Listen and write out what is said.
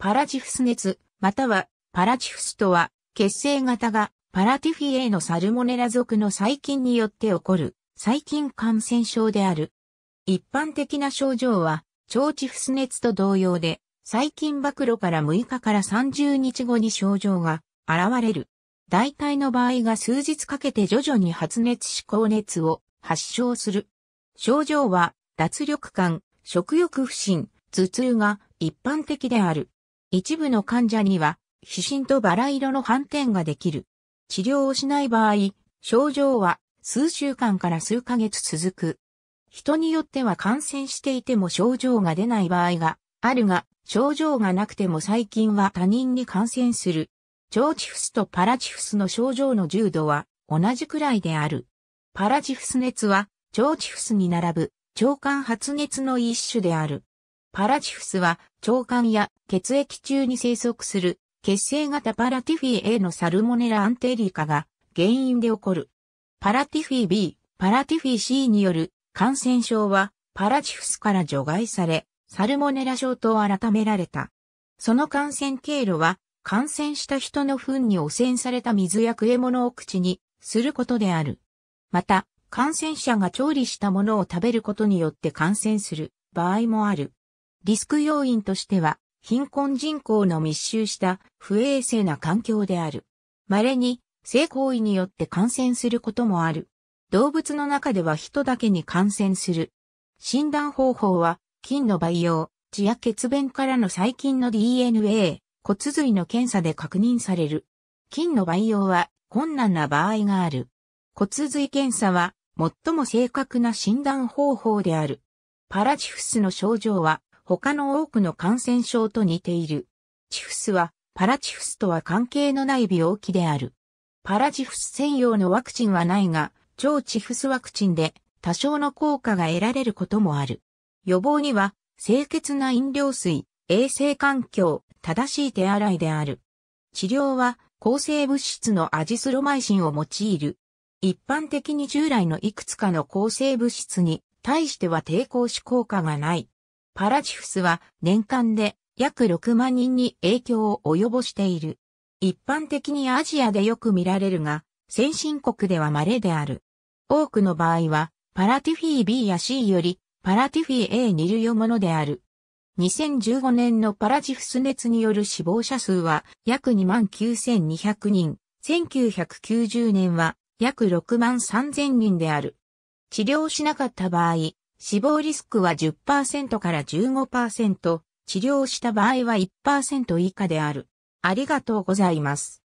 パラチフス熱、またはパラチフスとは、血清型がパラティフィエのサルモネラ属の細菌によって起こる細菌感染症である。一般的な症状は、腸チフス熱と同様で、細菌暴露から6日から30日後に症状が現れる。大体の場合が数日かけて徐々に発熱し高熱を発症する。症状は脱力感、食欲不振、頭痛が一般的である。一部の患者には、皮疹とバラ色の斑点ができる。治療をしない場合、症状は数週間から数ヶ月続く。人によっては感染していても症状が出ない場合があるが、症状がなくても最近は他人に感染する。腸チフスとパラチフスの症状の重度は同じくらいである。パラチフス熱は腸チフスに並ぶ腸管発熱の一種である。パラチフスは腸管や血液中に生息する血清型パラティフィ A のサルモネラアンテリカが原因で起こる。パラティフィ B、パラティフィ C による感染症はパラチフスから除外され、サルモネラ症と改められた。その感染経路は感染した人の糞に汚染された水や食え物を口にすることである。また、感染者が調理したものを食べることによって感染する場合もある。リスク要因としては、貧困人口の密集した不衛生な環境である。稀に性行為によって感染することもある。動物の中では人だけに感染する。診断方法は、菌の培養、血や血便からの細菌の DNA、骨髄の検査で確認される。菌の培養は困難な場合がある。骨髄検査は最も正確な診断方法である。パラチフスの症状は他の多くの感染症と似ている。チフスは、パラチフスとは関係のない病気である。パラチフス専用のワクチンはないが、超チフスワクチンで多少の効果が得られることもある。予防には、清潔な飲料水、衛生環境、正しい手洗いである。治療は、抗生物質のアジスロマイシンを用いる。一般的に従来のいくつかの抗生物質に対しては抵抗し効果がない。パラチフスは年間で約6万人に影響を及ぼしている。一般的にアジアでよく見られるが、先進国では稀である。多くの場合は、パラティフィー B や C より、パラティフィー A に類るものである。2015年のパラチフス熱による死亡者数は約29,200人、1990年は約63,000人である。治療しなかった場合、死亡リスクは10%から15%、治療した場合は1%以下である。ありがとうございます。